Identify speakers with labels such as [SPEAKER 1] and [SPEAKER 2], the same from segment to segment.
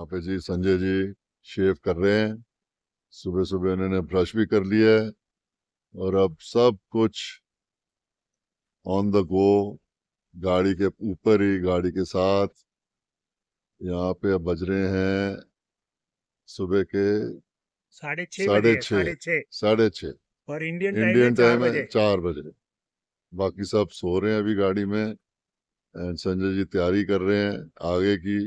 [SPEAKER 1] यहाँ पे जी संजय जी शेव कर रहे हैं सुबह सुबह इन्होंने ब्रश भी कर लिया है और अब सब कुछ ऑन द गो गाड़ी के ऊपर ही गाड़ी के साथ यहाँ पे अब बज रहे हैं सुबह के
[SPEAKER 2] साढ़े छ साढ़े छ और इंडियन इंडियन टाइम है
[SPEAKER 1] चार बज रहे बाकी सब सो रहे हैं अभी गाड़ी में एंड संजय जी तैयारी कर रहे हैं आगे की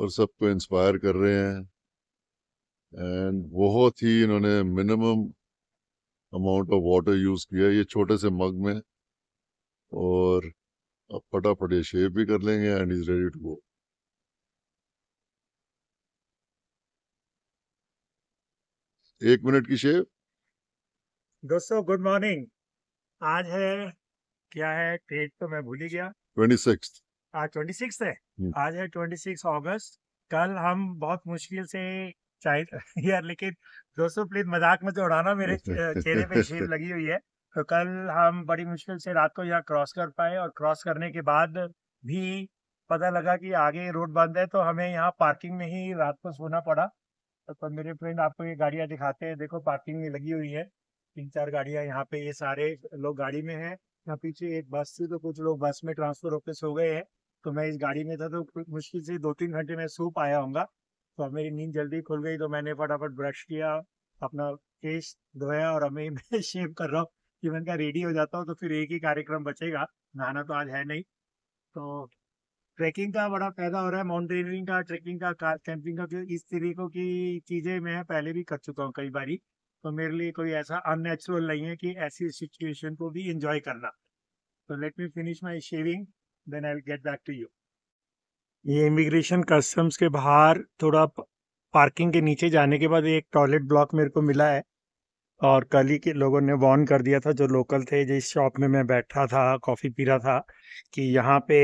[SPEAKER 1] और सबको इंस्पायर कर रहे हैं एंड बहुत ही इन्होंने minimum amount of water use किया ये छोटे से मग में और अब फटाफट ये शेप भी कर लेंगे and is ready to go एक मिनट की शेप
[SPEAKER 2] दोस्तों गुड मॉर्निंग आज है क्या है डेट तो मैं भूल ही गया
[SPEAKER 1] ट्वेंटी सिक्स
[SPEAKER 2] आज ट्वेंटी सिक्स है आज है ट्वेंटी सिक्स ऑगस्ट कल हम बहुत मुश्किल से यार लेकिन दोस्तों प्लीज मजाक मत तो उड़ाना मेरे चेहरे पे शेप लगी हुई है तो कल हम बड़ी मुश्किल से रात को यहाँ क्रॉस कर पाए और क्रॉस करने के बाद भी पता लगा कि आगे रोड बंद है तो हमें यहाँ पार्किंग में ही रात को सोना पड़ा तो मेरे फ्रेंड आपको ये गाड़ियाँ दिखाते हैं देखो पार्किंग में लगी हुई है तीन चार गाड़ियाँ यहाँ पे ये सारे लोग गाड़ी में है यहाँ पीछे एक बस थी तो कुछ लोग बस में ट्रांसफर होकर सो गए हैं तो मैं इस गाड़ी में था तो मुश्किल से दो तीन घंटे में सो पाया होगा तो अब मेरी नींद जल्दी खुल गई तो मैंने फटाफट ब्रश किया अपना फेस धोया और अभी मैं शेव कर रहा हूँ कि मैंने कहा रेडी हो जाता हूँ तो फिर एक ही कार्यक्रम बचेगा नहाना तो आज है नहीं तो ट्रैकिंग का बड़ा फायदा हो रहा है माउंटेनियरिंग का ट्रैकिंग का कैंपिंग का इस तरीकों की चीज़ें मैं पहले भी कर चुका हूँ कई बारी तो मेरे लिए कोई ऐसा अननेचुरल नहीं है कि ऐसी सिचुएशन को भी इंजॉय करना तो let me finish my shaving then I will get back to you ये इमिग्रेशन कस्टम्स के बाहर थोड़ा पार्किंग के नीचे जाने के बाद एक टॉयलेट ब्लॉक मेरे को मिला है और कल ही के लोगों ने वॉर्न कर दिया था जो लोकल थे जिस शॉप में मैं बैठा था कॉफ़ी पी रहा था कि यहाँ पे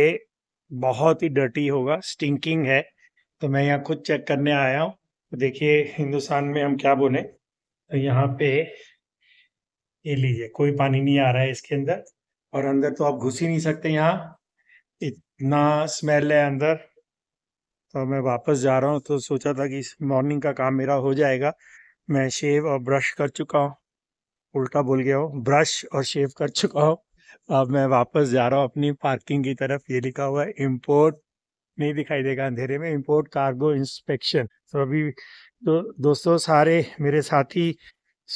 [SPEAKER 2] बहुत ही डर्टी होगा स्टिंकिंग है तो मैं यहाँ खुद चेक करने आया हूँ तो देखिए हिंदुस्तान में हम क्या बोले तो यहाँ पे ये लीजिए कोई पानी नहीं आ रहा है इसके अंदर और अंदर तो आप घुस ही नहीं सकते यहाँ ना स्मेल है अंदर तो मैं वापस जा रहा हूँ तो सोचा था कि मॉर्निंग का काम मेरा हो जाएगा मैं शेव और ब्रश कर चुका हूँ उल्टा बोल गया हूँ ब्रश और शेव कर चुका हूँ अब मैं वापस जा रहा हूँ अपनी पार्किंग की तरफ ये लिखा हुआ है इम्पोर्ट नहीं दिखाई देगा अंधेरे में इम्पोर्ट कार्गो इंस्पेक्शन तो अभी तो दोस्तों सारे मेरे साथी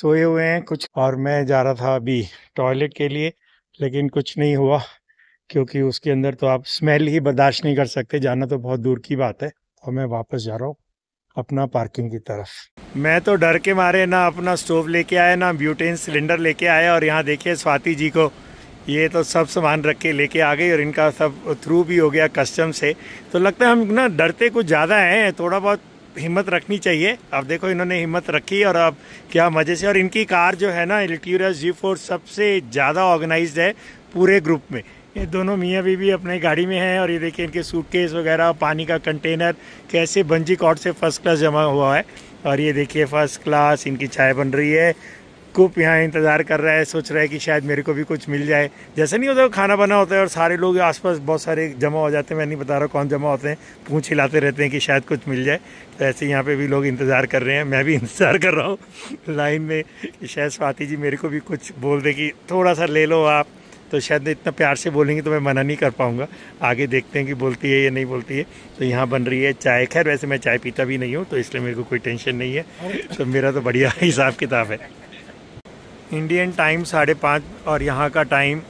[SPEAKER 2] सोए हुए हैं कुछ और मैं जा रहा था अभी टॉयलेट के लिए लेकिन कुछ नहीं हुआ क्योंकि उसके अंदर तो आप स्मेल ही बर्दाश्त नहीं कर सकते जाना तो बहुत दूर की बात है और मैं वापस जा रहा हूँ अपना पार्किंग की तरफ मैं तो डर के मारे ना अपना स्टोव लेके आया ना ब्यूटेन सिलेंडर लेके आया और यहाँ देखिए स्वाति जी को ये तो सब सामान रख के लेके आ गई और इनका सब थ्रू भी हो गया कस्टम से तो लगता है हम ना डरते कुछ ज़्यादा हैं थोड़ा बहुत हिम्मत रखनी चाहिए अब देखो इन्होंने हिम्मत रखी और अब क्या मज़े से और इनकी कार जो है ना एल्टीरा जी फोर सबसे ज़्यादा ऑर्गेनाइज है पूरे ग्रुप में ये दोनों मियाँ भी अपने गाड़ी में हैं और ये देखिए इनके सूटकेस वगैरह पानी का कंटेनर कैसे बंजी कॉट से फर्स्ट क्लास जमा हुआ है और ये देखिए फर्स्ट क्लास इनकी चाय बन रही है कुप यहाँ इंतज़ार कर रहा है सोच रहा है कि शायद मेरे को भी कुछ मिल जाए जैसे नहीं होता खाना बना होता है और सारे लोग आसपास बहुत सारे जमा हो जाते हैं मैं नहीं बता रहा कौन जमा होते हैं पूछ हिलाते रहते हैं कि शायद कुछ मिल जाए तो ऐसे यहाँ पे भी लोग इंतज़ार कर रहे हैं मैं भी इंतज़ार कर रहा हूँ लाइन में शायद स्वाति जी मेरे को भी कुछ बोल दे कि थोड़ा सा ले लो आप तो शायद इतना प्यार से बोलेंगे तो मैं मना नहीं कर पाऊँगा आगे देखते हैं कि बोलती है या नहीं बोलती है तो यहाँ बन रही है चाय खैर वैसे मैं चाय पीता भी नहीं हूँ तो इसलिए मेरे को कोई टेंशन नहीं है तो मेरा तो बढ़िया हिसाब किताब है इंडियन टाइम साढ़े पाँच और यहाँ का टाइम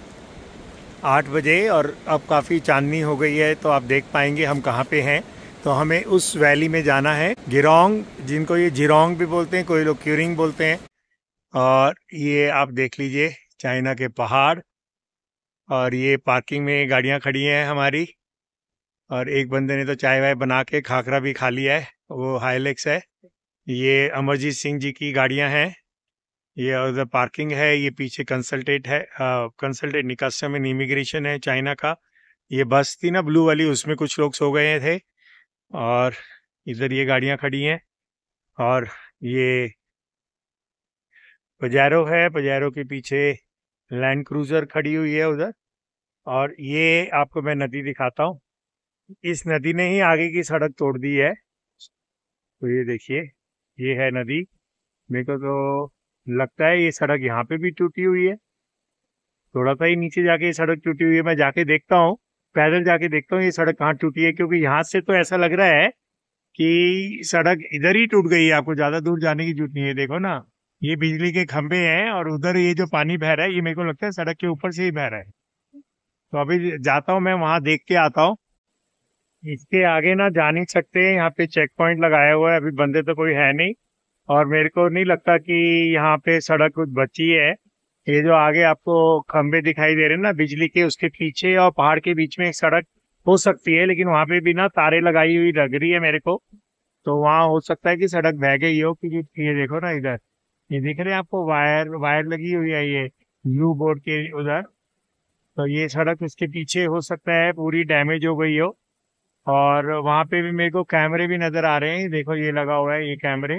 [SPEAKER 2] आठ बजे और अब काफ़ी चांदनी हो गई है तो आप देख पाएंगे हम कहाँ पे हैं तो हमें उस वैली में जाना है गिरोंग जिनको ये जिरोंग भी बोलते हैं कोई लोग क्यूरिंग बोलते हैं और ये आप देख लीजिए चाइना के पहाड़ और ये पार्किंग में गाड़ियाँ खड़ी हैं हमारी और एक बंदे ने तो चाय वाय बना के खाखरा भी खा लिया है वो हाईलेक्स है ये अमरजीत सिंह जी की गाड़ियाँ हैं ये उधर पार्किंग है ये पीछे कंसल्टेट है कंसल्टेट निकासम में इमिग्रेशन है चाइना का ये बस थी ना ब्लू वाली उसमें कुछ लोग सो गए थे और इधर ये गाड़ियाँ खड़ी हैं और ये पजारो है पजारो के पीछे लैंड क्रूजर खड़ी हुई है उधर और ये आपको मैं नदी दिखाता हूँ इस नदी ने ही आगे की सड़क तोड़ दी है तो ये देखिए ये है नदी मेरे को तो लगता है ये सड़क यहाँ पे भी टूटी हुई है थोड़ा सा ही नीचे जाके ये सड़क टूटी हुई है मैं जाके देखता हूँ पैदल जाके देखता हूँ ये सड़क कहाँ टूटी है क्योंकि यहाँ से तो ऐसा लग रहा है कि सड़क इधर ही टूट गई है आपको ज़्यादा दूर जाने की जरूरत नहीं है देखो ना ये बिजली के खंभे हैं और उधर ये जो पानी बह रहा है ये मेरे को लगता है सड़क के ऊपर से ही बह रहा है तो अभी जाता हूँ मैं वहाँ देख के आता हूँ इसके आगे ना जा नहीं सकते यहाँ पे चेक पॉइंट लगाया हुआ है अभी बंदे तो कोई है नहीं और मेरे को नहीं लगता कि यहाँ पे सड़क कुछ बची है ये जो आगे आपको खंबे दिखाई दे रहे हैं ना बिजली के उसके पीछे और पहाड़ के बीच में एक सड़क हो सकती है लेकिन वहाँ पे भी ना तारे लगाई हुई लग रही है मेरे को तो वहाँ हो सकता है कि सड़क बह गई हो क्योंकि ये देखो ना इधर ये दिख रहे हैं आपको वायर वायर लगी हुई है ये ब्लू बोर्ड के उधर तो ये सड़क इसके पीछे हो सकता है पूरी डैमेज हो गई हो और वहाँ पे भी मेरे को कैमरे भी नज़र आ रहे हैं देखो ये लगा हुआ है ये कैमरे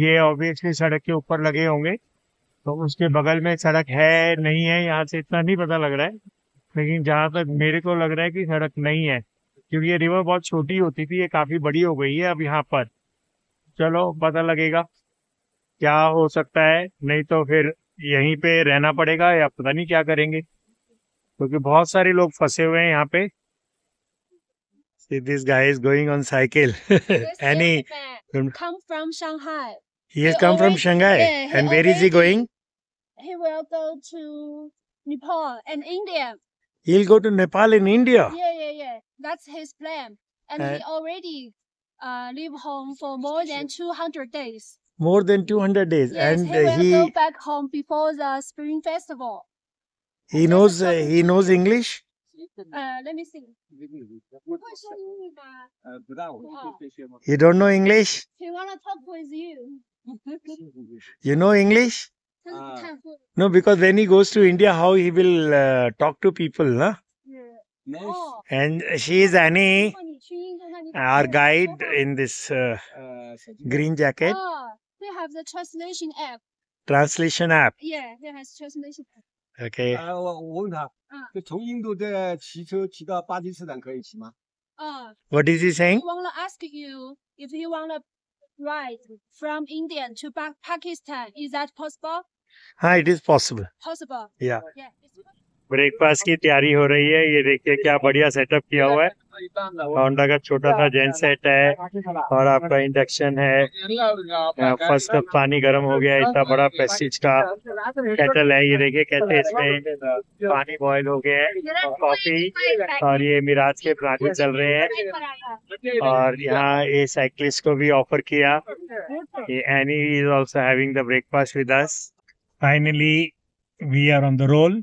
[SPEAKER 2] ये ऑब्वियसली सड़क के ऊपर लगे होंगे तो उसके बगल में सड़क है नहीं है यहाँ से इतना नहीं पता लग रहा है लेकिन जहाँ तक मेरे को लग रहा है कि सड़क नहीं है क्योंकि ये रिवर बहुत छोटी होती थी ये काफ़ी बड़ी हो गई है अब यहाँ पर चलो पता लगेगा क्या हो सकता है नहीं तो फिर यहीं पे रहना पड़ेगा या पता नहीं क्या करेंगे क्योंकि बहुत सारे लोग फंसे हुए हैं यहाँ पे this guy is going on cycle and he
[SPEAKER 1] come from Shanghai he has come from Shanghai and where is he going he will go to Nepal and India
[SPEAKER 2] he'll go to Nepal and India yeah yeah yeah
[SPEAKER 1] that's his plan and he uh, already uh, leave home for more than 200 days
[SPEAKER 2] more than 200 days yes, and he will go
[SPEAKER 1] back home before the spring festival
[SPEAKER 2] he knows uh, he knows English.
[SPEAKER 1] Uh, let me see.
[SPEAKER 2] You don't know English? He wanna talk with you. you know English? Uh, no, because when he goes to India, how he will uh, talk to people, Huh? Oh. And she is Annie, our guide in this uh, uh green jacket.
[SPEAKER 1] Oh, they have the translation app.
[SPEAKER 2] Translation app.
[SPEAKER 1] Yeah, they has translation app.
[SPEAKER 2] OK，呃，我我问他，嗯就从印度这骑车骑到巴基斯坦可以骑吗
[SPEAKER 1] ？Uh, what is he saying? he wanna ask you if you wanna ride from India to Pakistan. Is that possible?
[SPEAKER 2] Ah, it is possible. Possible. Yeah. Yeah. Breakfast की तैयारी हो रही है ये देखिए क्या बढ़िया setup किया हुआ है होंडा का छोटा सा जेन सेट है और आपका इंडक्शन है फर्स्ट कप पानी गर्म हो गया इतना बड़ा पेस्टिज का केटल है ये देखिए कहते हैं इसमें पानी बॉईल हो गया है कॉफी और ये मिराज के पराठे चल रहे हैं और यहाँ ये साइकिलिस्ट को भी ऑफर किया Annie is also having the breakfast with us finally we are on the roll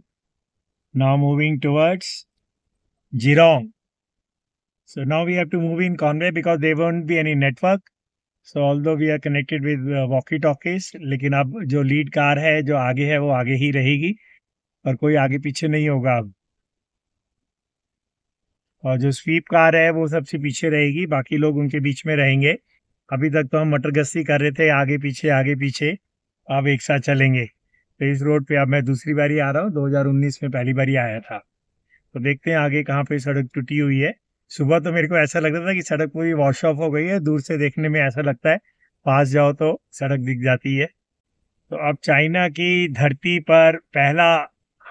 [SPEAKER 2] Now moving towards Jirong. So now we have to move in Conway because there won't be any network. So although we we are connected with walkie लेकिन अब जो lead car है जो आगे है वो आगे ही रहेगी और कोई आगे पीछे नहीं होगा अब और जो स्वीप कार है वो सबसे पीछे रहेगी बाकी लोग उनके बीच में रहेंगे अभी तक तो हम मटर कर रहे थे आगे पीछे आगे पीछे अब एक साथ चलेंगे पेज रोड पे अब मैं दूसरी बारी आ रहा हूँ 2019 में पहली बारी आया था तो देखते हैं आगे कहाँ पे सड़क टूटी हुई है सुबह तो मेरे को ऐसा लग रहा था कि सड़क पूरी वॉश ऑफ हो गई है दूर से देखने में ऐसा लगता है पास जाओ तो सड़क दिख जाती है तो अब चाइना की धरती पर पहला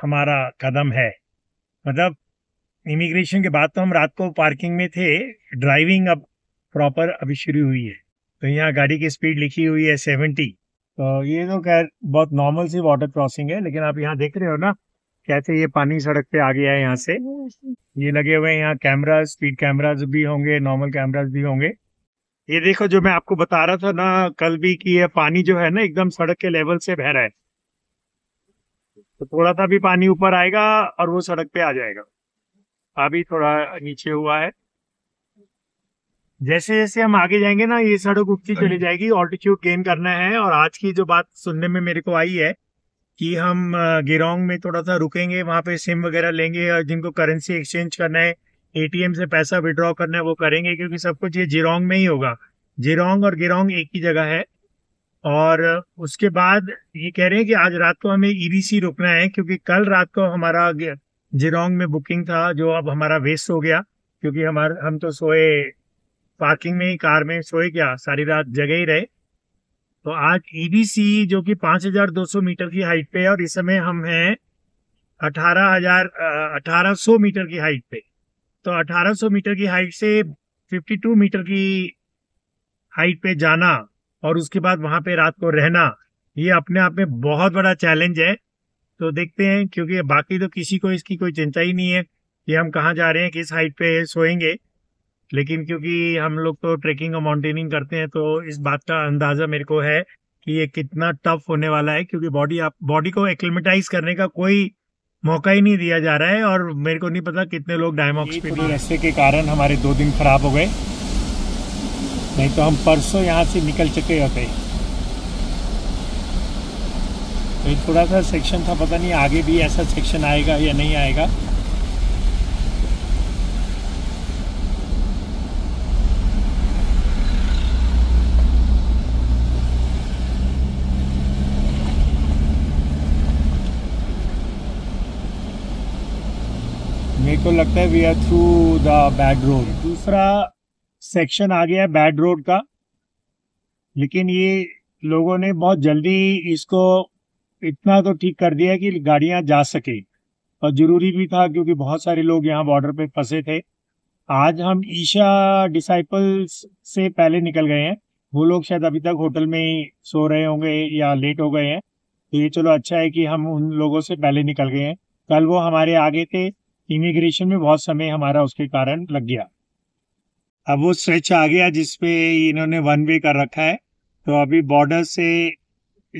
[SPEAKER 2] हमारा कदम है मतलब इमिग्रेशन के बाद तो हम रात को पार्किंग में थे ड्राइविंग अब प्रॉपर अभी शुरू हुई है तो यहाँ गाड़ी की स्पीड लिखी हुई है सेवेंटी तो ये तो खैर बहुत नॉर्मल सी वाटर क्रॉसिंग है लेकिन आप यहाँ देख रहे हो ना कैसे ये पानी सड़क पे आ गया है यहाँ से ये लगे हुए हैं यहाँ कैमरा स्पीड कैमराज भी होंगे नॉर्मल कैमराज भी होंगे ये देखो जो मैं आपको बता रहा था ना कल भी कि ये पानी जो है ना एकदम सड़क के लेवल से बह रहा है तो थोड़ा सा भी पानी ऊपर आएगा और वो सड़क पे आ जाएगा अभी थोड़ा नीचे हुआ है जैसे जैसे हम आगे जाएंगे ना ये सड़क उठती चली जाएगी ऑल्टीट्यूड गेन करना है और आज की जो बात सुनने में मेरे को आई है कि हम गिरोंग में थोड़ा सा रुकेंगे वहां पे सिम वगैरह लेंगे और जिनको करेंसी एक्सचेंज करना है एटीएम से पैसा विड्रॉ करना है वो करेंगे क्योंकि सब कुछ ये जिरोंग में ही होगा जिरोंग और गिरोंग एक ही जगह है और उसके बाद ये कह रहे हैं कि आज रात को हमें ईबीसी e रुकना है क्योंकि कल रात को हमारा जिरोंग में बुकिंग था जो अब हमारा वेस्ट हो गया क्योंकि हमारे हम तो सोए पार्किंग में ही कार में सोए क्या सारी रात जगह ही रहे तो आज ईबीसी e जो कि 5,200 मीटर की हाइट पे है और इस समय हम हैं 18,000 1800 मीटर की हाइट पे तो 1800 मीटर की हाइट से 52 मीटर की हाइट पे जाना और उसके बाद वहां पे रात को रहना ये अपने आप में बहुत बड़ा चैलेंज है तो देखते हैं क्योंकि बाकी तो किसी को इसकी कोई चिंता ही नहीं है कि हम कहाँ जा रहे हैं किस हाइट पे सोएंगे लेकिन क्योंकि हम लोग तो ट्रेकिंग और माउंटेनिंग करते हैं तो इस बात का अंदाज़ा मेरे को है कि ये कितना टफ होने वाला है क्योंकि बॉडी आप बॉडी को एक्लिमेटाइज करने का कोई मौका ही नहीं दिया जा रहा है और मेरे को नहीं पता कितने लोग डायमॉक्स पे भी रस्ते के कारण हमारे दो दिन खराब हो गए नहीं तो हम परसों यहाँ से निकल चुके होते तो थोड़ा सा सेक्शन था पता नहीं आगे भी ऐसा सेक्शन आएगा या नहीं आएगा मेरे को लगता है we are through the bad road दूसरा सेक्शन आ गया बैड रोड का लेकिन ये लोगों ने बहुत जल्दी इसको इतना तो ठीक कर दिया कि गाड़ियां जा सके और ज़रूरी भी था क्योंकि बहुत सारे लोग यहाँ बॉर्डर पे फंसे थे आज हम ईशा डिसाइपल्स से पहले निकल गए हैं वो लोग शायद अभी तक होटल में ही सो रहे होंगे या लेट हो गए हैं तो ये चलो अच्छा है कि हम उन लोगों से पहले निकल गए हैं कल वो हमारे आगे थे इमिग्रेशन में बहुत समय हमारा उसके कारण लग गया अब वो स्ट्रेच आ गया जिसपे इन्होंने वन वे कर रखा है तो अभी बॉर्डर से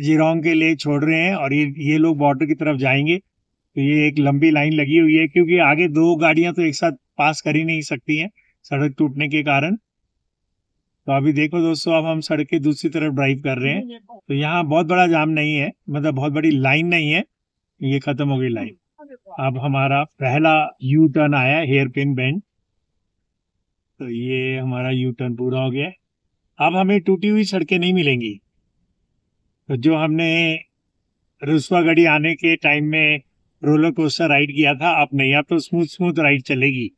[SPEAKER 2] जिरोंग के लिए छोड़ रहे हैं और ये ये लोग बॉर्डर की तरफ जाएंगे तो ये एक लंबी लाइन लगी हुई है क्योंकि आगे दो गाड़ियां तो एक साथ पास कर ही नहीं सकती हैं सड़क टूटने के कारण तो अभी देखो दोस्तों अब हम सड़क के दूसरी तरफ ड्राइव कर रहे हैं तो यहाँ बहुत बड़ा जाम नहीं है मतलब बहुत बड़ी लाइन नहीं है ये खत्म हो गई लाइन अब हमारा पहला यू टर्न आया हेयर पिन बैंड तो ये हमारा यू टर्न पूरा हो गया अब हमें टूटी हुई सड़कें नहीं मिलेंगी तो जो हमने रुस्वा गाड़ी आने के टाइम में रोलर कोस्टर राइड किया था अब नहीं अब तो स्मूथ स्मूथ राइड चलेगी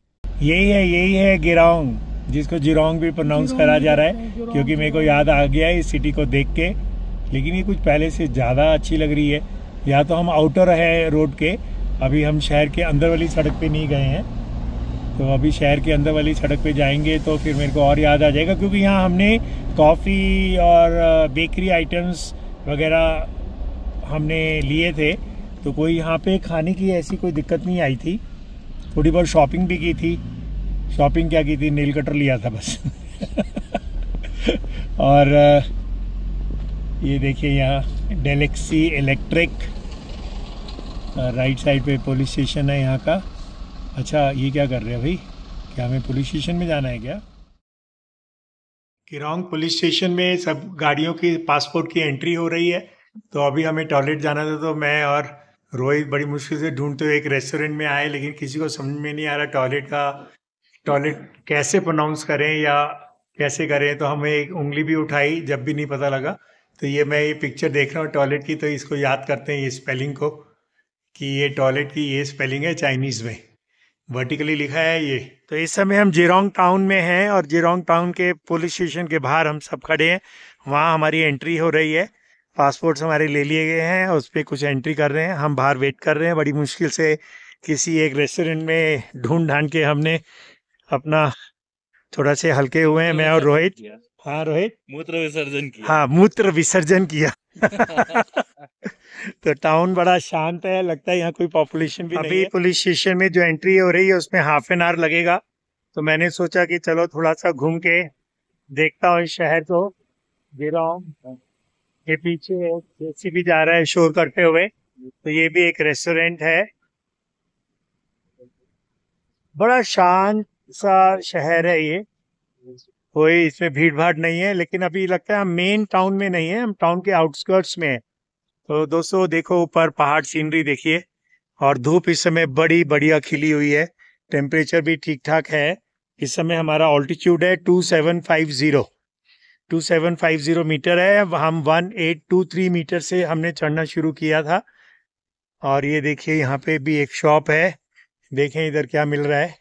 [SPEAKER 2] यही है यही है गिराउंग जिसको जिरोंग भी प्रोनाउंस करा जा रहा है क्योंकि मेरे को याद आ गया इस सिटी को देख के लेकिन ये कुछ पहले से ज़्यादा अच्छी लग रही है या तो हम आउटर है रोड के अभी हम शहर के अंदर वाली सड़क पे नहीं गए हैं तो अभी शहर के अंदर वाली सड़क पे जाएंगे तो फिर मेरे को और याद आ जाएगा क्योंकि यहाँ हमने कॉफ़ी और बेकरी आइटम्स वगैरह हमने लिए थे तो कोई यहाँ पे खाने की ऐसी कोई दिक्कत नहीं आई थी थोड़ी बहुत शॉपिंग भी की थी शॉपिंग क्या की थी नील कटर लिया था बस और ये देखिए यहाँ डेलेक्सी इलेक्ट्रिक राइट साइड पे पुलिस स्टेशन है यहाँ का अच्छा ये क्या कर रहे हैं भाई क्या हमें पुलिस स्टेशन में जाना है क्या किरोंग पुलिस स्टेशन में सब गाड़ियों की पासपोर्ट की एंट्री हो रही है तो अभी हमें टॉयलेट जाना था तो मैं और रोहित बड़ी मुश्किल से ढूंढते हुए एक रेस्टोरेंट में आए लेकिन किसी को समझ में नहीं आ रहा टॉयलेट का टॉयलेट कैसे प्रोनाउंस करें या कैसे करें तो हमें एक उंगली भी उठाई जब भी नहीं पता लगा तो ये मैं ये पिक्चर देख रहा हूँ टॉयलेट की तो इसको याद करते हैं ये स्पेलिंग को कि ये टॉयलेट की ये स्पेलिंग है चाइनीज़ में वर्टिकली लिखा है ये तो इस समय हम जिरोंग टाउन में हैं और जेरोंग टाउन के पुलिस स्टेशन के बाहर हम सब खड़े हैं वहाँ हमारी एंट्री हो रही है पासपोर्ट्स हमारे ले लिए गए हैं उस पर कुछ एंट्री कर रहे हैं हम बाहर वेट कर रहे हैं बड़ी मुश्किल से किसी एक रेस्टोरेंट में ढूंढ ढांड के हमने अपना थोड़ा से हल्के हुए हैं मैं और रोहित हाँ रोहित
[SPEAKER 1] मूत्र विसर्जन किया हाँ
[SPEAKER 2] मूत्र विसर्जन किया तो टाउन बड़ा शांत है लगता है यहाँ कोई पॉपुलेशन भी अभी पुलिस स्टेशन में जो एंट्री हो रही है उसमें हाफ एन आवर लगेगा तो मैंने सोचा कि चलो थोड़ा सा घूम के देखता हूँ इस शहर को दे रहा हूँ ये पीछे जेसी भी जा रहा है शोर करते हुए
[SPEAKER 1] तो
[SPEAKER 2] ये भी एक रेस्टोरेंट है बड़ा शांत सा शहर है ये कोई इसमें भीड़ भाड़ नहीं है लेकिन अभी लगता है हम मेन टाउन में नहीं है हम टाउन के आउटस्कर्ट्स में है तो दोस्तों देखो ऊपर पहाड़ सीनरी देखिए और धूप इस समय बड़ी बढ़िया खिली हुई है टेम्परेचर भी ठीक ठाक है इस समय हमारा ऑल्टीट्यूड है two seven five zero two seven five zero metre है हम one eight two three metre से हमने चढ़ना शुरू किया था और ये देखिए यहाँ पे भी एक शॉप है देखें इधर क्या मिल रहा है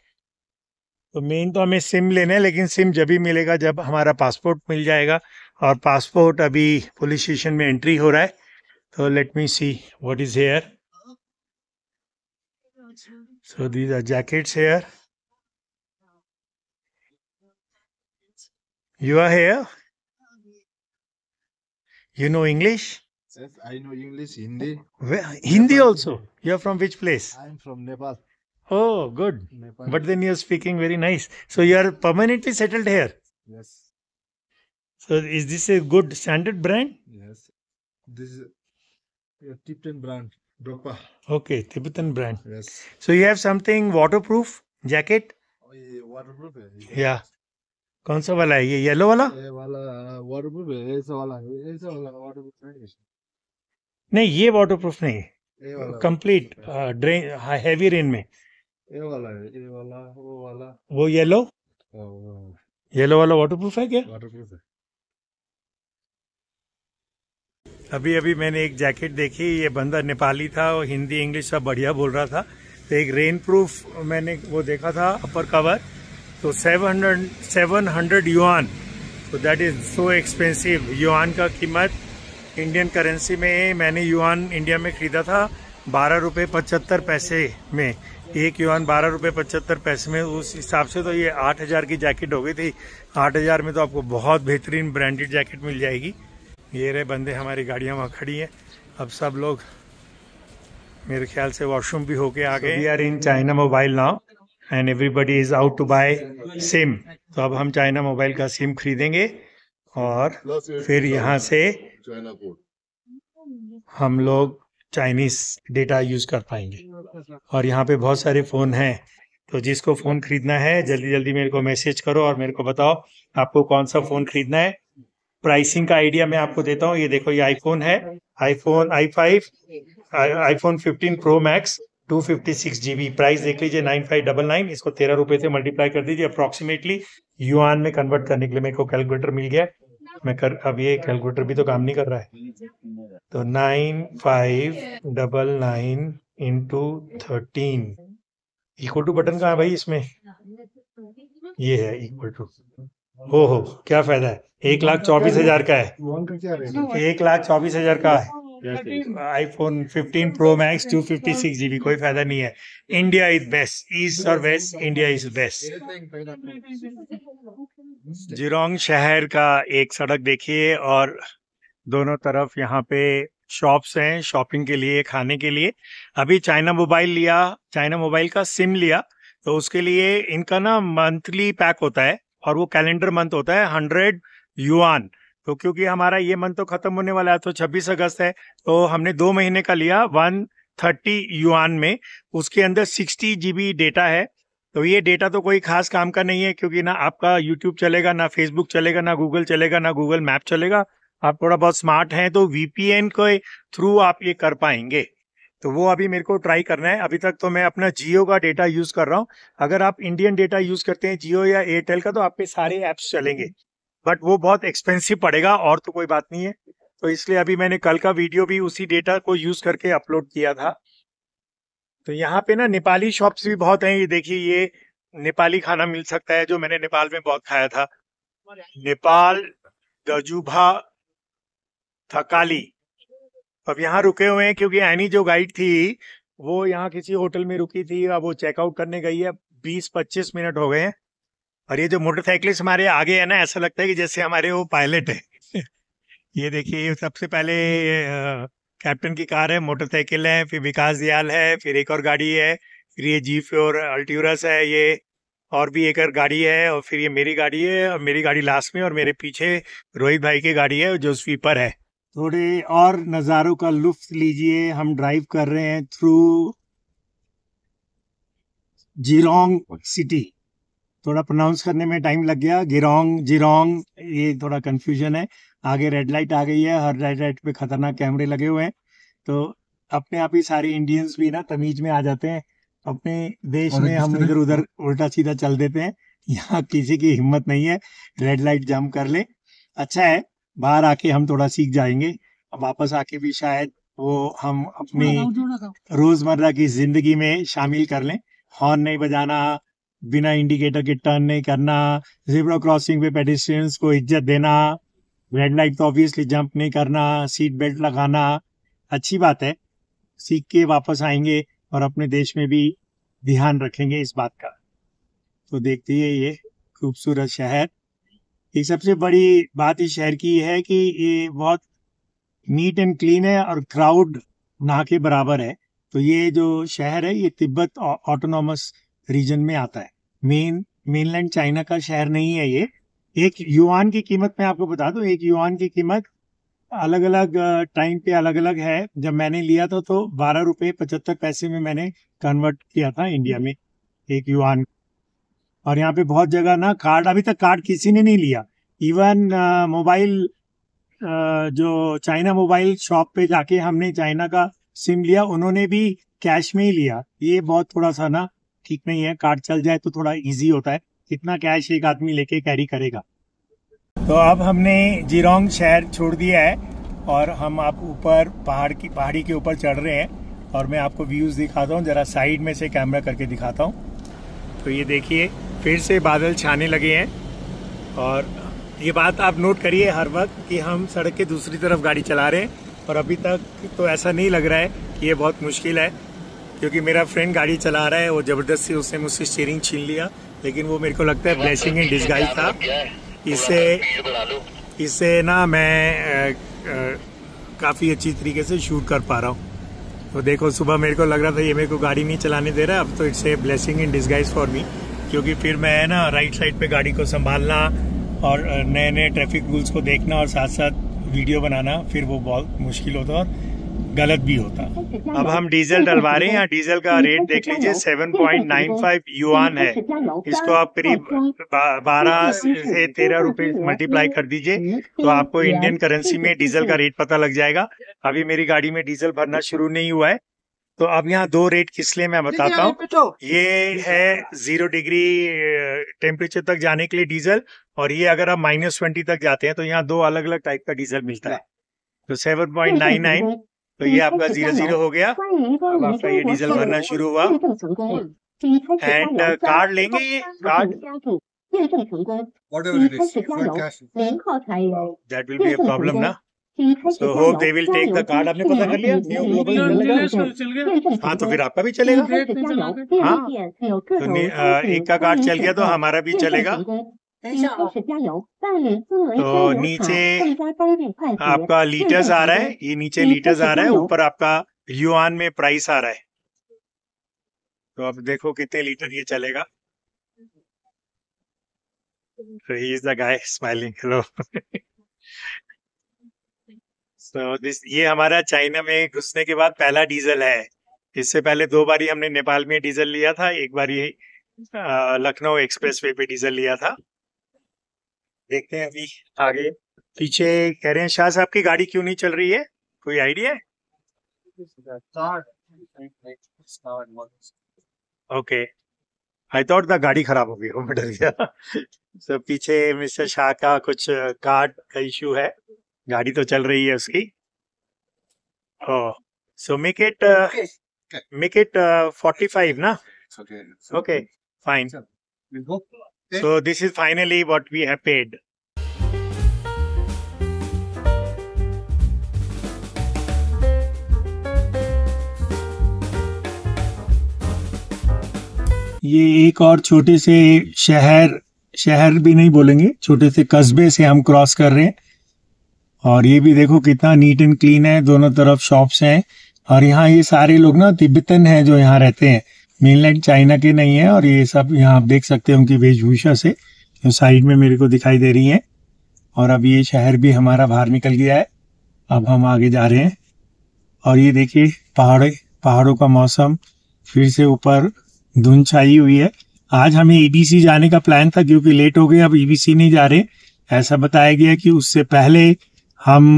[SPEAKER 2] तो मेन तो हमें सिम लेना है लेकिन सिम जब ही मिलेगा जब हमारा पासपोर्ट मिल जाएगा और पासपोर्ट अभी पुलिस स्टेशन में एंट्री हो रहा है So let me see what is here. So these are jackets here. You are here? You know English?
[SPEAKER 1] Yes, I know English, Hindi.
[SPEAKER 2] Hindi Nepal. also. You are from which place? I am from Nepal. Oh, good. Nepal. But then you are speaking very nice. So you are permanently settled here? Yes. So is this a good standard brand? Yes. This Yeah, Tibetan brand. Drogba. Okay, Tibetan brand. Yes. So you have something waterproof jacket? Oh, yeah, waterproof Yeah. Yeah. कौन सा वाला है ये yellow वाला ये वाला waterproof है ऐसा वाला है ऐसा वाला वाटरप्रूफ नहीं नहीं ये वाटरप्रूफ नहीं है कंप्लीट ड्रेन हैवी रेन में ये वाला है ये वाला वो वाला वो येलो येलो वाला वाटरप्रूफ है क्या वाटरप्रूफ है अभी अभी मैंने एक जैकेट देखी ये बंदा नेपाली था और हिंदी इंग्लिश सब बढ़िया बोल रहा था तो एक रेन प्रूफ मैंने वो देखा था अपर कवर तो 700 700 युआन तो that is so expensive yuan का कीमत इंडियन करेंसी में मैंने युआन इंडिया में ख़रीदा था बारह रुपये पचहत्तर पैसे में एक युआन बारह रुपये पचहत्तर पैसे में उस हिसाब से तो ये आठ हज़ार की जैकेट हो गई थी आठ हज़ार में तो आपको बहुत बेहतरीन ब्रांडेड जैकेट मिल जाएगी ये रहे बंदे हमारी गाड़ियाँ वहाँ खड़ी हैं अब सब लोग मेरे ख्याल से वॉशरूम भी होके आ गए we are in China mobile now and everybody is out to buy SIM तो अब हम चाइना मोबाइल का सिम खरीदेंगे और फिर यहाँ से हम लोग चाइनीज डेटा यूज कर पाएंगे और यहाँ पे बहुत सारे फ़ोन हैं तो जिसको फ़ोन खरीदना है जल्दी जल्दी मेरे को मैसेज करो और मेरे को बताओ आपको कौन सा फ़ोन खरीदना है प्राइसिंग का आइडिया मैं आपको देता हूँ ये देखो ये आईफोन है iPhone I five iPhone fifteen pro max two fifty six GB price देख लीजिए नाइन फाइव डबल नाइन इसको तेरह रुपए से मल्टीप्लाई कर दीजिए अप्रोक्सीमेटली यूआन में कन्वर्ट करने के लिए मेरे को कैलकुलेटर मिल गया मैं कर अब ये कैलकुलेटर भी तो काम नहीं कर रहा है तो nine five double nine into thirteen equal to button कहा भाई इसमें ये है इक्वल टू हो हो क्या फायदा है एक लाख चौबीस हजार का है एक लाख चौबीस हजार का है आईफोन 15 प्रो मैक्स 256 जीबी कोई फायदा नहीं है इंडिया इज बेस्ट ईस्ट और west India is best Gyirong शहर का एक सड़क देखिए और दोनों तरफ यहाँ पे शॉप्स हैं शॉपिंग के लिए खाने के लिए अभी चाइना मोबाइल लिया चाइना मोबाइल का सिम लिया तो उसके लिए इनका ना मंथली पैक होता है और वो कैलेंडर मंथ होता है हंड्रेड युआन तो क्योंकि हमारा ये मंथ तो खत्म होने वाला है तो 26 अगस्त है तो हमने दो महीने का लिया वन थर्टी युआन में उसके अंदर सिक्सटी जीबी डेटा है तो ये डेटा तो कोई खास काम का नहीं है क्योंकि ना आपका यूट्यूब चलेगा ना फेसबुक चलेगा ना गूगल चलेगा ना गूगल मैप चलेगा आप थोड़ा बहुत स्मार्ट हैं तो वीपीएन के थ्रू आप ये कर पाएंगे तो वो अभी मेरे को ट्राई करना है अभी तक तो मैं अपना जियो का डेटा यूज़ कर रहा हूँ अगर आप इंडियन डेटा यूज़ करते हैं जियो या एयरटेल का तो आप पे सारे ऐप्स चलेंगे बट वो बहुत एक्सपेंसिव पड़ेगा और तो कोई बात नहीं है तो इसलिए अभी मैंने कल का वीडियो भी उसी डेटा को यूज करके अपलोड किया था तो यहाँ पे ना नेपाली शॉप्स भी बहुत हैं ये देखिए ये नेपाली खाना मिल सकता है जो मैंने नेपाल में बहुत खाया था नेपाल गजुभा थकाली अब यहाँ रुके हुए हैं क्योंकि एनी जो गाइड थी वो यहाँ किसी होटल में रुकी थी अब वो चेकआउट करने गई है बीस पच्चीस मिनट हो गए हैं और ये जो मोटरसाइकिलिस्ट हमारे आगे है ना ऐसा लगता है कि जैसे हमारे वो पायलट है ये देखिए सबसे पहले कैप्टन की कार है मोटरसाइकिल है फिर विकास दयाल है फिर एक और गाड़ी है फिर ये जीप और अल्टूरस है ये और भी एक और गाड़ी है और फिर ये मेरी गाड़ी है और मेरी गाड़ी लास्ट में और मेरे पीछे रोहित भाई की गाड़ी है जो स्वीपर है थोड़े और नज़ारों का लुफ्त लीजिए हम ड्राइव कर रहे हैं थ्रू जीरोंग सिटी थोड़ा प्रोनाउंस करने में टाइम लग गया गिरोंग जिरोंग ये थोड़ा कन्फ्यूजन है आगे रेड लाइट आ गई है हर रेड लाइट पे खतरनाक कैमरे लगे हुए हैं तो अपने आप ही सारे इंडियंस भी ना तमीज में आ जाते हैं अपने देश में हम इधर उधर उल्टा सीधा चल देते हैं यहाँ किसी की हिम्मत नहीं है रेड लाइट जम कर ले अच्छा है बाहर आके हम थोड़ा सीख जाएंगे वापस आके भी शायद वो हम अपनी रोजमर्रा की जिंदगी में शामिल कर लें हॉर्न नहीं बजाना बिना इंडिकेटर के टर्न नहीं करना जीब्रा क्रॉसिंग पे पेडिस्ट्रियंस को इज्जत देना रेड लाइट तो ऑब्वियसली जंप नहीं करना सीट बेल्ट लगाना अच्छी बात है सीख के वापस आएंगे और अपने देश में भी ध्यान रखेंगे इस बात का तो देखते हैं ये खूबसूरत शहर एक सबसे बड़ी बात इस शहर की है कि ये बहुत नीट एंड क्लीन है और क्राउड ना के बराबर है तो ये जो शहर है ये तिब्बत ऑटोनोमस रीजन में आता है मेन मेनलैंड चाइना का शहर नहीं है ये एक युआन की कीमत मैं आपको बता दूं एक युआन की कीमत अलग अलग टाइम पे अलग अलग है जब मैंने लिया था तो बारह रुपये पचहत्तर पैसे में मैंने कन्वर्ट किया था इंडिया में एक युआन और यहाँ पे बहुत जगह ना कार्ड अभी तक कार्ड किसी ने नहीं लिया इवन मोबाइल जो चाइना मोबाइल शॉप पे जाके हमने चाइना का सिम लिया उन्होंने भी कैश में ही लिया ये बहुत थोड़ा सा ना ठीक नहीं है कार्ड चल जाए तो थोड़ा इजी होता है कितना कैश एक आदमी लेके कैरी करेगा तो अब हमने जिरोंग शहर छोड़ दिया है और हम आप ऊपर पहाड़ की पहाड़ी के ऊपर चढ़ रहे हैं और मैं आपको व्यूज़ दिखाता हूँ ज़रा साइड में से कैमरा करके दिखाता हूँ तो ये देखिए फिर से बादल छाने लगे हैं और ये बात आप नोट करिए हर वक्त कि हम सड़क के दूसरी तरफ गाड़ी चला रहे हैं और अभी तक तो ऐसा नहीं लग रहा है कि ये बहुत मुश्किल है क्योंकि मेरा फ्रेंड गाड़ी चला रहा है वो ज़बरदस्ती उसने मुझसे स्टीयरिंग छीन लिया लेकिन वो मेरे को लगता है ब्लेसिंग इन डिस्गाइज था इससे इससे ना मैं काफ़ी अच्छी तरीके से शूट कर पा रहा हूँ तो देखो सुबह मेरे को लग रहा था ये मेरे को गाड़ी नहीं चलाने दे रहा अब तो it's a blessing in disguise for me क्योंकि फिर मैं ना राइट साइड पर गाड़ी को संभालना और नए नए ट्रैफिक रूल्स को देखना और साथ साथ वीडियो बनाना फिर वो बहुत मुश्किल होता और गलत भी होता अब हम डीजल डलवा रहे हैं यहाँ डीजल का रेट देख लीजिए 7.95 यूआन है इसको आप करीब बारह से तेरह रुपए मल्टीप्लाई कर दीजिए तो आपको इंडियन करेंसी में डीजल का रेट पता लग जाएगा अभी मेरी गाड़ी में डीजल भरना शुरू नहीं हुआ है तो अब यहाँ दो रेट किस लिए मैं बताता हूँ ये है जीरो डिग्री टेम्परेचर तक जाने के लिए डीजल और ये अगर आप माइनस ट्वेंटी तक जाते हैं तो यहाँ दो अलग अलग टाइप का डीजल मिलता है तो सेवन पॉइंट नाइन नाइन तो ये आपका जीरो जीरो हो गया अब आपका ये डीजल भरना शुरू हुआ एंड
[SPEAKER 1] कार्ड uh, लेंगे ये card
[SPEAKER 2] that will be a problem ना
[SPEAKER 1] so hope they will take the card आपने पता कर लिया न्यू ग्लोबल
[SPEAKER 2] हाँ तो फिर आपका भी चलेगा हाँ
[SPEAKER 1] तो एक का कार्ड चल गया तो हमारा भी चलेगा
[SPEAKER 2] तो नीचे आपका लीटर्स आ रहा है ये नीचे लीटर्स आ रहा है ऊपर आपका युआन में प्राइस आ रहा है तो आप देखो कितने लीटर ये चलेगा So he is the guy ये हमारा चाइना में घुसने के बाद पहला डीजल है इससे पहले दो बारी हमने नेपाल में डीजल लिया था एक बार लखनऊ एक्सप्रेस वे पे डीजल लिया था देखते हैं अभी आगे पीछे कह रहे हैं शाह साहब की गाड़ी क्यों नहीं चल रही है कोई idea okay I thought the गाड़ी खराब हो गई हो मैं डर गया सर पीछे मिस्टर शाह का कुछ कार्ड uh, का इशू है गाड़ी तो चल रही है उसकी so make it make it forty five ना okay fine So this is finally what we have paid. ये एक और छोटे से शहर शहर भी नहीं बोलेंगे छोटे से कस्बे से हम क्रॉस कर रहे हैं और ये भी देखो कितना नीट एंड क्लीन है दोनों तरफ शॉप्स हैं और यहाँ ये सारे लोग ना तिब्बतन हैं जो यहाँ रहते हैं मेनलैंड चाइना के नहीं है और ये सब यहाँ आप देख सकते हैं उनकी वेशभूषा से जो साइड में मेरे को दिखाई दे रही है और अब ये शहर भी हमारा बाहर निकल गया है अब हम आगे जा रहे हैं और ये देखिए पहाड़े पहाड़ों का मौसम फिर से ऊपर धुंध छाई हुई है आज हमें ईबीसी e जाने का प्लान था क्योंकि लेट हो गए अब ईबीसी e नहीं जा रहे ऐसा बताया गया कि उससे पहले हम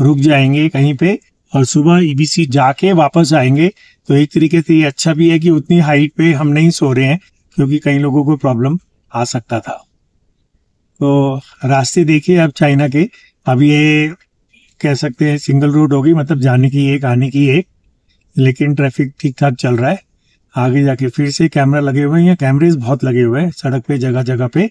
[SPEAKER 2] रुक जाएंगे कहीं पे और सुबह ईबीसी e जाके वापस आएंगे तो एक तरीके से ये अच्छा भी है कि उतनी हाइट पे हम नहीं सो रहे हैं क्योंकि कई लोगों को प्रॉब्लम आ सकता था तो रास्ते देखिए आप चाइना के अब ये कह सकते हैं सिंगल रोड होगी मतलब जाने की एक आने की एक लेकिन ट्रैफिक ठीक ठाक चल रहा है आगे जाके फिर से कैमरा लगे हुए हैं या कैमरेज बहुत लगे हुए हैं सड़क पे जगह जगह पे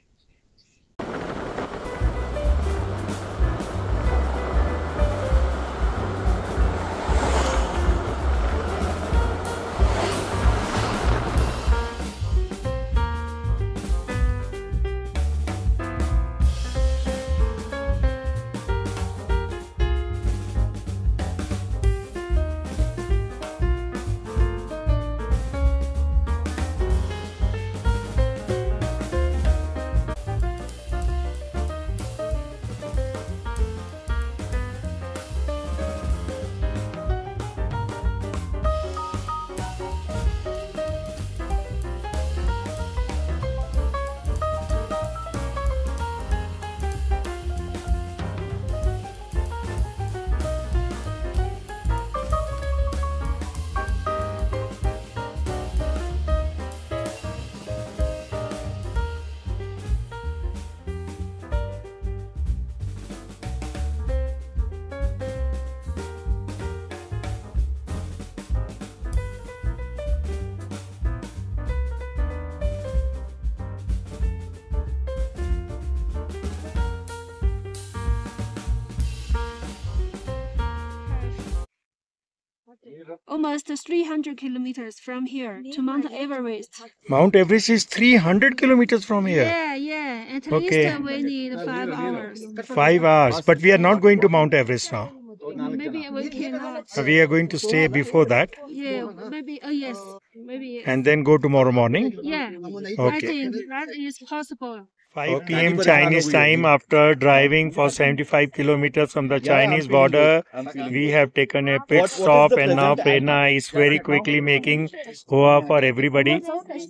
[SPEAKER 1] almost 300 kilometers from here to Mount Everest.
[SPEAKER 2] Mount Everest is 300 kilometers from here. Yeah,
[SPEAKER 1] yeah. At okay. least uh, we need five hours. Five hours, but we are not going to Mount Everest now. Oh, maybe we cannot. Uh, we are going to stay before that. Yeah, maybe. Oh yes, maybe.
[SPEAKER 2] And then go tomorrow morning.
[SPEAKER 1] Yeah. Okay. I think that is possible.
[SPEAKER 2] 5 p.m. Chinese time after driving for 75 kilometers from the Chinese border. We have taken a pit what, stop what and now Prerna is very quickly making Hoa for everybody.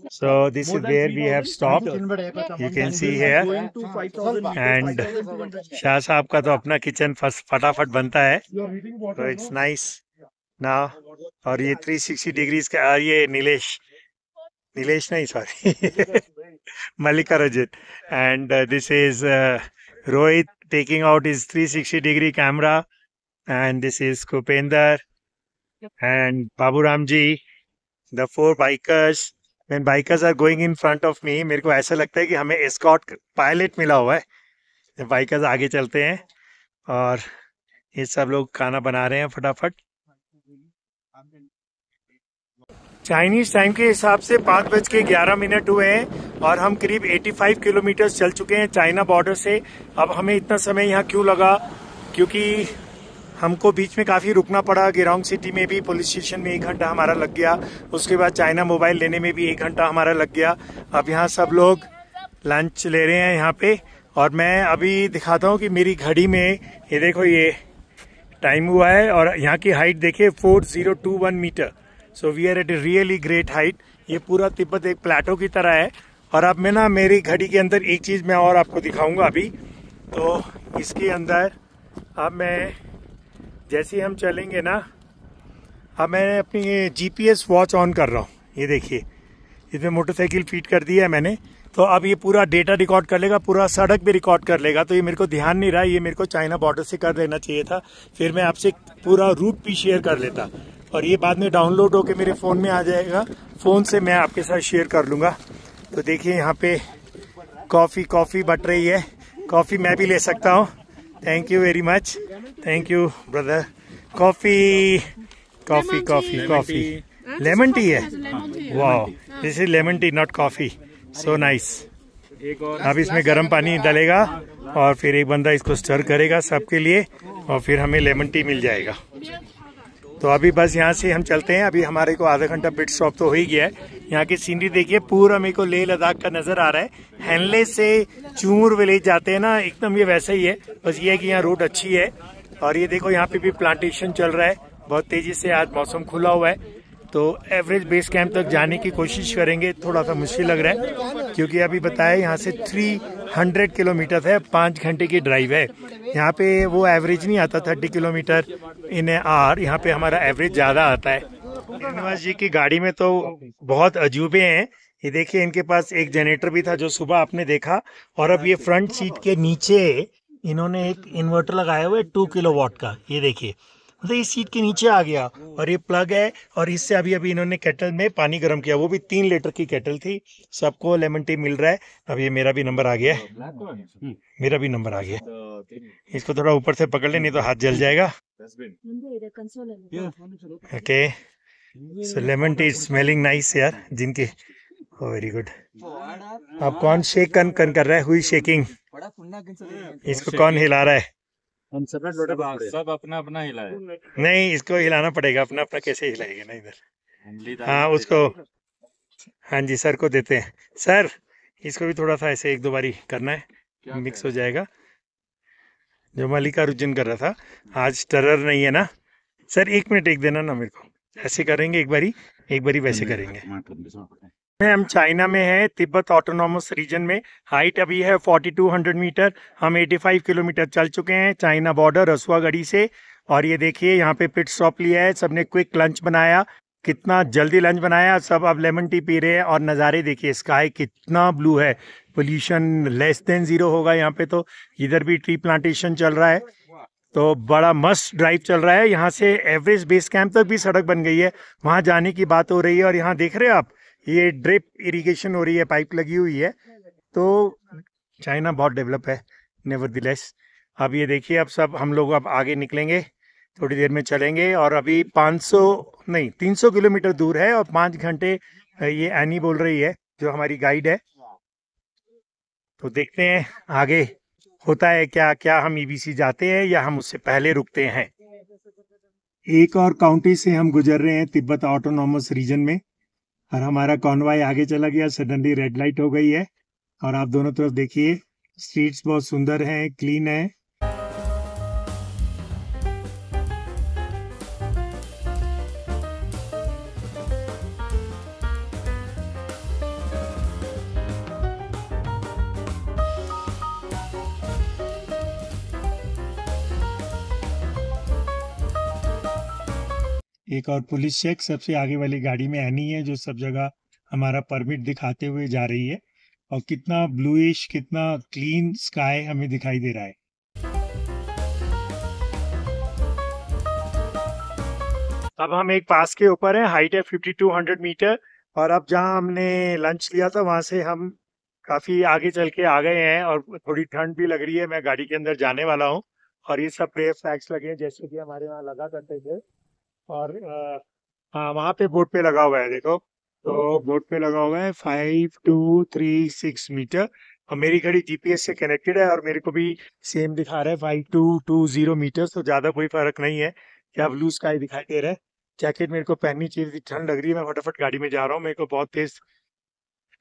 [SPEAKER 2] So this is where we have stopped. You can see here. And Shah साहब का तो अपना kitchen फटाफट बनता है तो it's nice ना और ये 360 डिग्रीज का ये Nilesh. Nilesh Nahi, sorry. Malika And uh, this is uh, Rohit taking out his 360 degree camera. And this is Kupender and Babu Ramji, the four bikers. When bikers are going in front of me, मेरे को ऐसा लगता है कि escort pilot Mila hua hai. The bikers आगे चलते हैं और ये सब लोग खाना बना रहे हैं फटाफट चाइनीज टाइम के हिसाब से पाँच बज के ग्यारह मिनट हुए हैं और हम करीब 85 किलोमीटर चल चुके हैं चाइना बॉर्डर से अब हमें इतना समय यहाँ क्यों लगा क्योंकि हमको बीच में काफ़ी रुकना पड़ा गिरोंग सिटी में भी पुलिस स्टेशन में एक घंटा हमारा लग गया उसके बाद चाइना मोबाइल लेने में भी एक घंटा हमारा लग गया अब यहाँ सब लोग लंच ले रहे हैं यहाँ पे और मैं अभी दिखाता हूँ कि मेरी घड़ी में ये देखो ये टाइम हुआ है और यहाँ की हाइट देखिए 4021 metre so we are at a really great height ये पूरा तिब्बत एक प्लेटो की तरह है और अब मैं ना मेरी घड़ी के अंदर एक चीज़ मैं और आपको दिखाऊंगा अभी तो इसके अंदर अब मैं जैसे हम चलेंगे ना अब मैं अपनी जीपीएस वॉच ऑन कर रहा हूँ ये देखिए इसमें मोटरसाइकिल फीट कर दिया है मैंने तो अब ये पूरा डेटा रिकॉर्ड कर लेगा पूरा सड़क भी रिकॉर्ड कर लेगा तो ये मेरे को ध्यान नहीं रहा ये मेरे को चाइना बॉर्डर से कर लेना चाहिए था फिर मैं आपसे पूरा रूट भी शेयर कर लेता और ये बाद में डाउनलोड होके मेरे फ़ोन में आ जाएगा फ़ोन से मैं आपके साथ शेयर कर लूँगा तो देखिए यहाँ पे कॉफ़ी कॉफ़ी बट रही है कॉफ़ी मैं भी ले सकता हूँ thank you very much thank you brother coffee coffee coffee coffee lemon tea है वाह this is lemon tea not coffee so nice अब इसमें गर्म पानी डालेगा हाँ, और फिर एक बंदा इसको स्टर करेगा सबके लिए और फिर हमें लेमन टी मिल जाएगा तो अभी बस यहाँ से हम चलते हैं अभी हमारे को आधा घंटा पिट स्टॉप तो हो ही गया है यहाँ की सीनरी देखिए पूरा मेरे को लेह लद्दाख का नजर आ रहा है हैनले से चूर विलेज जाते हैं ना एकदम ये वैसा ही है बस ये है कि यहाँ रोड अच्छी है और ये देखो यहाँ पे भी प्लांटेशन चल रहा है बहुत तेजी से आज मौसम खुला हुआ है तो एवरेज बेस कैंप तक जाने की कोशिश करेंगे थोड़ा सा मुश्किल लग रहा है क्योंकि अभी बताया यहाँ से 300 किलोमीटर है पाँच घंटे की ड्राइव है यहाँ पे वो एवरेज नहीं आता 30 किलोमीटर इन आर यहाँ पे हमारा एवरेज ज़्यादा आता है श्रीनिवास जी की गाड़ी में तो बहुत अजूबे हैं ये देखिए इनके पास एक जनरेटर भी था जो सुबह आपने देखा और अब ये फ्रंट सीट के नीचे इन्होंने एक इन्वर्टर लगाया हुआ है टू किलो का ये देखिए मतलब इस सीट के नीचे आ गया और ये प्लग है और इससे अभी अभी इन्होंने केटल में पानी गर्म किया वो भी तीन लीटर की केटल थी सबको लेमन टी मिल रहा है अब ये मेरा भी नंबर आ गया मेरा भी नंबर आ गया इसको थोड़ा ऊपर से पकड़ ले नहीं तो हाथ जल जाएगा okay so lemon tea smelling nice यार जिनके वेरी oh, गुड आप कौन शेक कन कन कर रहा है हुई शेकिंग इसको कौन हिला रहा है हम सब सब अपना अपना हिलाए नहीं इसको हिलाना पड़ेगा अपना अपना कैसे हिलाएगा ना इधर हाँ उसको हाँ जी सर को देते हैं सर इसको भी थोड़ा सा ऐसे एक दो बारी करना है मिक्स हो जाएगा जो रुजन कर रहा था आज टर नहीं है ना सर एक मिनट एक देना ना मेरे को ऐसे करेंगे एक बारी एक बारी वैसे करेंगे हम चाइना में हैं तिब्बत ऑटोनोमस रीजन में हाइट अभी है 4200 मीटर हम 85 किलोमीटर चल चुके हैं चाइना बॉर्डर रसुआगढ़ी से और ये देखिए यहाँ पे पिट स्टॉप लिया है सबने क्विक लंच बनाया कितना जल्दी लंच बनाया सब अब लेमन टी पी रहे हैं और नज़ारे देखिए स्काई कितना ब्लू है पोल्यूशन लेस देन ज़ीरो होगा यहाँ पे तो इधर भी ट्री प्लांटेशन चल रहा है तो बड़ा मस्त ड्राइव चल रहा है यहाँ से एवरेज बेस कैंप तक भी सड़क बन गई है वहाँ जाने की बात हो रही है और यहाँ देख रहे हैं आप ये ड्रिप इरिगेशन हो रही है पाइप लगी हुई है तो चाइना बहुत डेवलप है नेवर अब ये देखिए अब सब हम लोग अब आगे निकलेंगे थोड़ी देर में चलेंगे और अभी 500 नहीं 300 किलोमीटर दूर है और पाँच घंटे ये एनी बोल रही है जो हमारी गाइड है तो देखते हैं आगे होता है क्या क्या हम ईबीसी e जाते हैं या हम उससे पहले रुकते हैं एक और काउंटी से हम गुजर रहे हैं तिब्बत ऑटोनॉमस रीजन में और हमारा कॉन्वाय आगे चला गया सडनली रेड लाइट हो गई है और आप दोनों तरफ देखिए स्ट्रीट्स बहुत सुंदर हैं क्लीन है एक और पुलिस चेक सबसे आगे वाली गाड़ी में आनी है जो सब जगह हमारा परमिट दिखाते हुए जा रही है और कितना ब्लूइश कितना क्लीन स्काई हमें दिखाई दे रहा है अब हम एक पास के ऊपर है हाइट है 5200 मीटर और अब जहां हमने लंच लिया था वहां से हम काफ़ी आगे चल के आ गए हैं और थोड़ी ठंड भी लग रही है मैं गाड़ी के अंदर जाने वाला हूँ और ये सब प्रेयर फ्लैग्स लगे हैं जैसे कि हमारे वहाँ लगा करते थे और हाँ वहाँ पे बोर्ड पे लगा हुआ है देखो तो बोर्ड पे लगा हुआ है five two three six metre और मेरी घड़ी जीपीएस से कनेक्टेड है और मेरे को भी सेम दिखा रहा है five two two zero metre तो ज़्यादा कोई फर्क नहीं है क्या ब्लू स्काई दिखाई दे रहा है जैकेट मेरे को पहननी चाहिए थी ठंड लग रही है मैं फटाफट गाड़ी में जा रहा हूँ मेरे को बहुत तेज़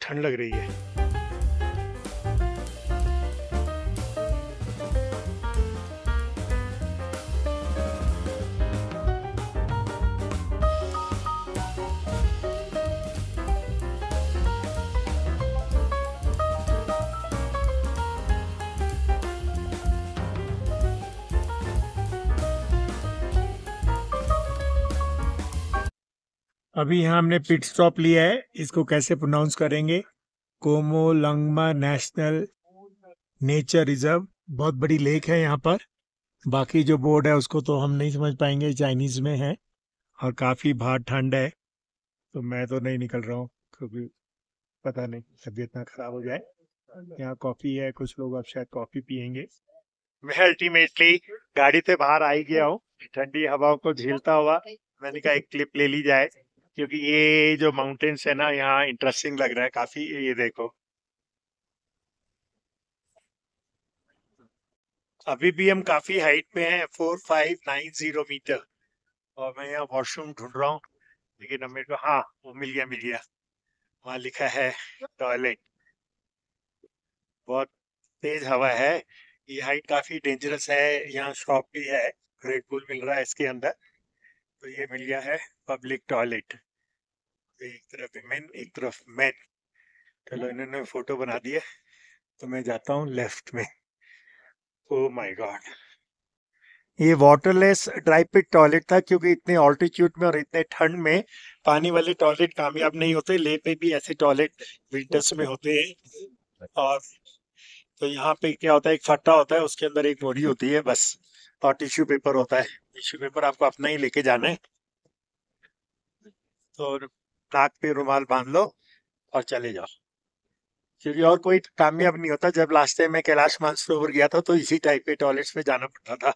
[SPEAKER 2] ठंड लग रही है अभी यहाँ हमने पिट स्टॉप लिया है इसको कैसे प्रोनाउंस करेंगे Qomolangma national nature reserve बहुत बड़ी लेक है यहाँ पर बाकी जो बोर्ड है उसको तो हम नहीं समझ पाएंगे चाइनीज में है और काफ़ी बाहर ठंड है तो मैं तो नहीं निकल रहा हूँ क्योंकि पता नहीं तबीयत ना खराब हो जाए यहाँ कॉफ़ी है कुछ लोग अब शायद कॉफ़ी पियेंगे मैं अल्टीमेटली गाड़ी से बाहर आ ही गया हूँ ठंडी हवाओं को झेलता हुआ मैंने कहा एक क्लिप ले ली जाए क्योंकि ये जो माउंटेन्स है ना यहाँ इंटरेस्टिंग लग रहा है काफी ये देखो अभी भी हम काफी हाइट में हैं four five nine zero metre और मैं यहाँ वॉशरूम ढूंढ रहा हूँ लेकिन हमें तो हाँ वो मिल गया मिल गया वहां लिखा है टॉयलेट बहुत तेज हवा है ये हाइट काफी डेंजरस है यहाँ शॉप भी है रेड बुल मिल रहा है इसके अंदर तो ये मिल गया है पब्लिक टॉयलेट तो एक तरफ मेन एक तरफ मेन चलो हम्म। इन्होंने फोटो बना दिया तो मैं जाता हूँ लेफ्ट में ओ माय गॉड ये वाटरलेस ड्राई पिट टॉयलेट था क्योंकि इतने ऑल्टीट्यूड में और इतने ठंड में पानी वाले टॉयलेट कामयाब नहीं होते ले पे भी ऐसे टॉयलेट विंटर्स में होते हैं और तो यहाँ पे क्या होता है एक फट्टा होता है उसके अंदर एक बोरी होती है बस और टिश्यू पेपर होता है टिश्यू पेपर आपको अपना ही लेके जाना है तो नाक पे रुमाल बांध लो और चले जाओ क्योंकि और कोई कामयाब नहीं होता जब लास्ट टाइम मैं कैलाश मानसरोवर गया था तो इसी टाइप के टॉयलेट्स में जाना पड़ता था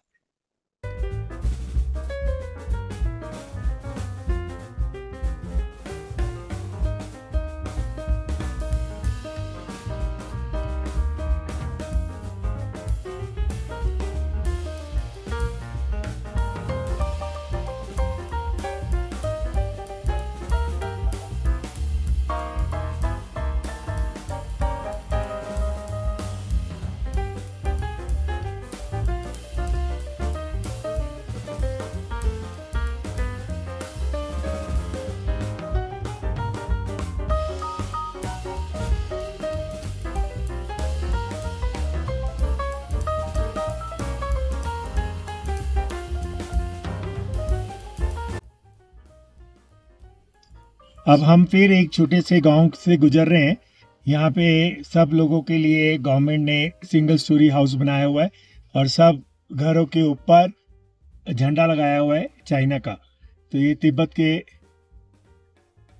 [SPEAKER 2] अब हम फिर एक छोटे से गांव से गुजर रहे हैं यहाँ पे सब लोगों के लिए गवर्नमेंट ने सिंगल स्टोरी हाउस बनाया हुआ है और सब घरों के ऊपर झंडा लगाया हुआ है चाइना का तो ये तिब्बत के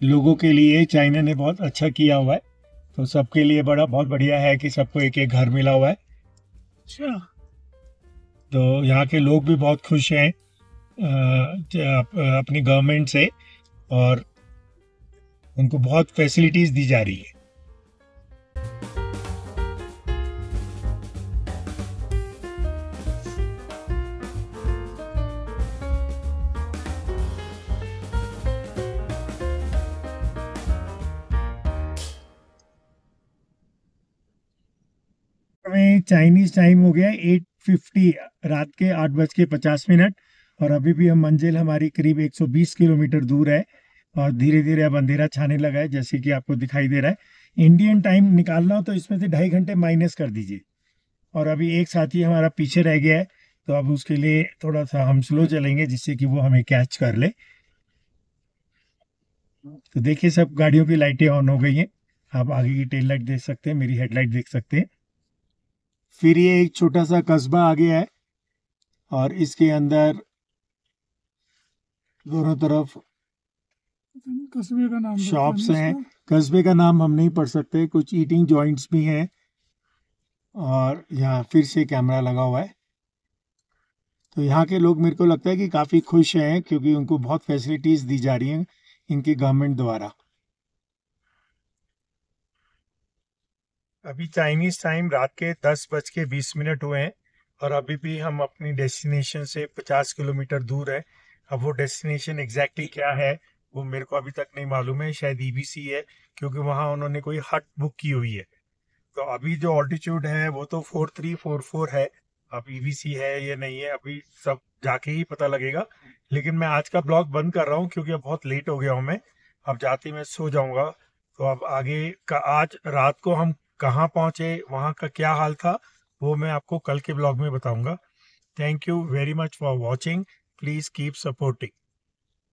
[SPEAKER 2] लोगों के लिए चाइना ने बहुत अच्छा किया हुआ है तो सबके लिए बड़ा बहुत बढ़िया है कि सबको एक एक घर मिला हुआ है अच्छा तो यहाँ के लोग भी बहुत खुश हैं अपनी गवर्नमेंट से और उनको बहुत फैसिलिटीज़ दी जा रही है चाइनीज टाइम हो गया एट फिफ्टी रात के आठ बज के पचास मिनट और अभी भी हम मंजिल हमारी करीब 120 किलोमीटर दूर है और धीरे धीरे अब अंधेरा छाने लगा है जैसे कि आपको दिखाई दे रहा है इंडियन टाइम निकालना हो तो इसमें से ढाई घंटे माइनस कर दीजिए और अभी एक साथी हमारा पीछे रह गया है तो अब उसके लिए थोड़ा सा हम स्लो चलेंगे जिससे कि वो हमें कैच कर ले तो देखिए सब गाड़ियों की लाइटें ऑन हो गई हैं आप आगे की टेल लाइट देख सकते हैं मेरी हेडलाइट देख सकते हैं फिर ये एक छोटा सा कस्बा आ गया है और इसके अंदर दोनों तरफ
[SPEAKER 1] कस्बे का नाम शॉप्स हैं
[SPEAKER 2] कस्बे का नाम हम नहीं पढ़ सकते कुछ ईटिंग जॉइंट्स भी हैं और यहाँ फिर से कैमरा लगा हुआ है तो यहाँ के लोग मेरे को लगता है कि काफ़ी खुश हैं क्योंकि उनको बहुत फैसिलिटीज़ दी जा रही हैं इनके गवर्नमेंट द्वारा अभी चाइनीज टाइम रात के दस बज के बीस मिनट हुए हैं और अभी भी हम अपनी डेस्टिनेशन से पचास किलोमीटर दूर है अब वो डेस्टिनेशन एग्जैक्टली क्या है वो मेरे को अभी तक नहीं मालूम है शायद सी e है क्योंकि वहाँ उन्होंने कोई हट बुक की हुई है तो अभी जो ऑल्टीट्यूड है वो तो फोर थ्री फोर फोर है अब सी e है या नहीं है अभी सब जाके ही पता लगेगा लेकिन मैं आज का ब्लॉग बंद कर रहा हूँ क्योंकि अब बहुत लेट हो गया हूँ मैं अब जाते मैं सो जाऊँगा तो अब आगे का आज रात को हम कहाँ पहुँचे वहाँ का क्या हाल था वो मैं आपको कल के ब्लॉग में बताऊँगा thank you very much for watching please keep supporting